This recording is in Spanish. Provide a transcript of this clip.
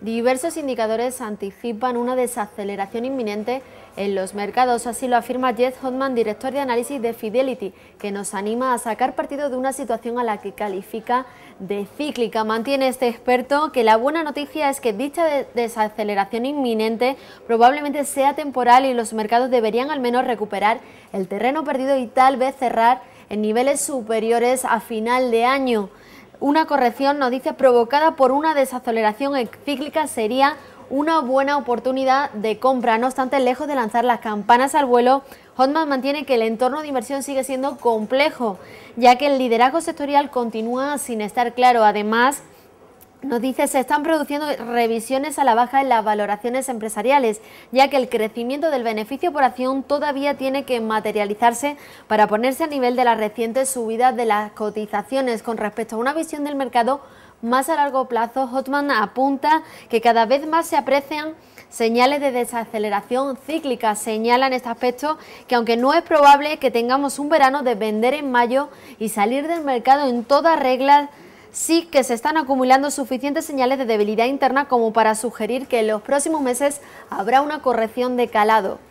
Diversos indicadores anticipan una desaceleración inminente en los mercados, así lo afirma Jeff Hotman, director de análisis de Fidelity, que nos anima a sacar partido de una situación a la que califica de cíclica. Mantiene este experto que la buena noticia es que dicha desaceleración inminente probablemente sea temporal y los mercados deberían al menos recuperar el terreno perdido y tal vez cerrar en niveles superiores a final de año. Una corrección, nos dice, provocada por una desaceleración cíclica sería una buena oportunidad de compra. No obstante, lejos de lanzar las campanas al vuelo, Hotman mantiene que el entorno de inversión sigue siendo complejo, ya que el liderazgo sectorial continúa sin estar claro. Además, nos dice, se están produciendo revisiones a la baja en las valoraciones empresariales, ya que el crecimiento del beneficio por acción todavía tiene que materializarse para ponerse a nivel de las recientes subidas de las cotizaciones. Con respecto a una visión del mercado más a largo plazo, Hotman apunta que cada vez más se aprecian señales de desaceleración cíclica. Señala en este aspecto que aunque no es probable que tengamos un verano de vender en mayo y salir del mercado en todas reglas, sí que se están acumulando suficientes señales de debilidad interna como para sugerir que en los próximos meses habrá una corrección de calado.